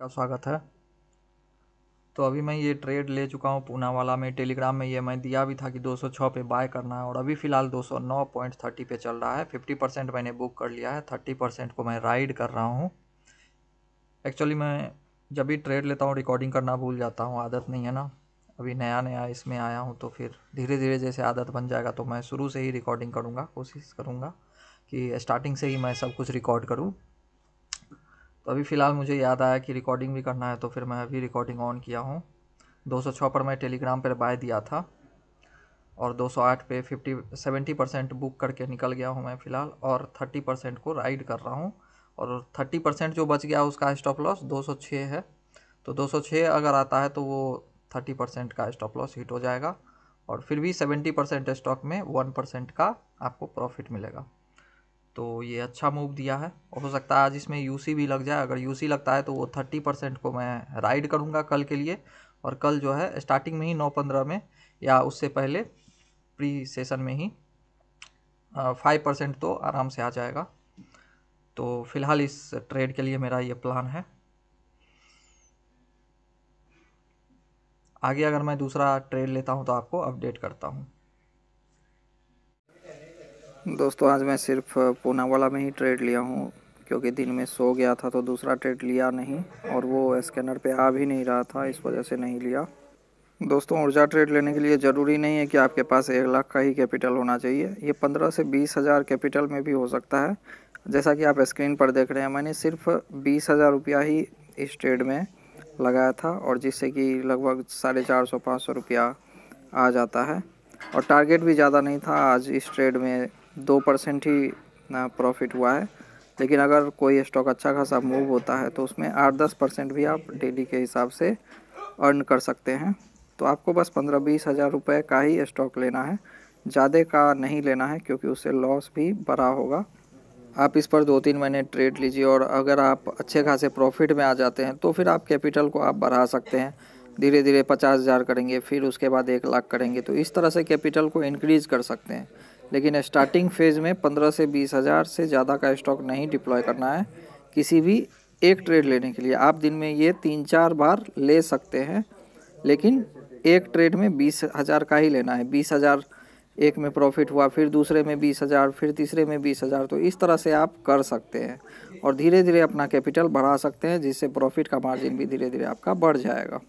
का स्वागत है तो अभी मैं ये ट्रेड ले चुका हूँ पूनावाला में टेलीग्राम में ये मैं दिया भी था कि 206 पे बाय करना है और अभी फ़िलहाल 209.30 पे चल रहा है 50 परसेंट मैंने बुक कर लिया है 30 परसेंट को मैं राइड कर रहा हूँ एक्चुअली मैं जब भी ट्रेड लेता हूँ रिकॉर्डिंग करना भूल जाता हूँ आदत नहीं है ना अभी नया नया इसमें आया हूँ तो फिर धीरे धीरे जैसे आदत बन जाएगा तो मैं शुरू से ही रिकॉर्डिंग करूँगा कोशिश करूँगा कि स्टार्टिंग से ही मैं सब कुछ रिकॉर्ड करूँ तो अभी फ़िलहाल मुझे याद आया कि रिकॉर्डिंग भी करना है तो फिर मैं अभी रिकॉर्डिंग ऑन किया हूँ 206 पर मैं टेलीग्राम पर बाय दिया था और 208 पे 50 सेवेंटी परसेंट बुक करके निकल गया हूँ मैं फ़िलहाल और 30 परसेंट को राइड कर रहा हूँ और 30 परसेंट जो बच गया उसका स्टॉप लॉस 206 है तो 206 अगर आता है तो वो 30 परसेंट का स्टॉप लॉस हिट हो जाएगा और फिर भी 70 परसेंट स्टॉक में 1 परसेंट का आपको प्रॉफिट मिलेगा तो ये अच्छा मूव दिया है और हो सकता है आज इसमें यू भी लग जाए अगर यू लगता है तो वो थर्टी परसेंट को मैं राइड करूँगा कल के लिए और कल जो है स्टार्टिंग में ही नौ पंद्रह में या उससे पहले प्री सेशन में ही फाइव परसेंट तो आराम से आ जाएगा तो फिलहाल इस ट्रेड के लिए मेरा ये प्लान है आगे अगर मैं दूसरा ट्रेड लेता हूँ तो आपको अपडेट करता हूँ दोस्तों आज मैं सिर्फ पूनावाला में ही ट्रेड लिया हूँ क्योंकि दिन में सो गया था तो दूसरा ट्रेड लिया नहीं और वो स्कैनर पे आ भी नहीं रहा था इस वजह से नहीं लिया दोस्तों ऊर्जा ट्रेड लेने के लिए ज़रूरी नहीं है कि आपके पास एक लाख का ही कैपिटल होना चाहिए ये पंद्रह से बीस हज़ार कैपिटल में भी हो सकता है जैसा कि आप स्क्रीन पर देख रहे हैं मैंने सिर्फ बीस हज़ार रुपया ही इस ट्रेड में लगाया था और जिससे कि लगभग साढ़े चार सौ पाँच सौ रुपया आ जाता है और टारगेट भी ज़्यादा नहीं था आज इस ट्रेड में दो परसेंट ही प्रॉफिट हुआ है लेकिन अगर कोई स्टॉक अच्छा खासा मूव होता है तो उसमें आठ दस परसेंट भी आप डेली के हिसाब से अर्न कर सकते हैं तो आपको बस पंद्रह बीस हज़ार रुपये का ही स्टॉक लेना है ज़्यादा का नहीं लेना है क्योंकि उससे लॉस भी बड़ा होगा आप इस पर दो तीन महीने ट्रेड लीजिए और अगर आप अच्छे खासे प्रॉफिट में आ जाते हैं तो फिर आप कैपिटल को आप बढ़ा सकते हैं धीरे धीरे पचास हज़ार करेंगे फिर उसके बाद एक लाख करेंगे तो इस तरह से कैपिटल को इनक्रीज़ कर सकते हैं लेकिन स्टार्टिंग फेज़ में पंद्रह से बीस हज़ार से ज़्यादा का स्टॉक नहीं डिप्लॉय करना है किसी भी एक ट्रेड लेने के लिए आप दिन में ये तीन चार बार ले सकते हैं लेकिन एक ट्रेड में बीस हज़ार का ही लेना है बीस हज़ार एक में प्रॉफिट हुआ फिर दूसरे में बीस हज़ार फिर तीसरे में बीस हज़ार तो इस तरह से आप कर सकते हैं और धीरे धीरे अपना कैपिटल बढ़ा सकते हैं जिससे प्रॉफिट का मार्जिन भी धीरे धीरे आपका बढ़ जाएगा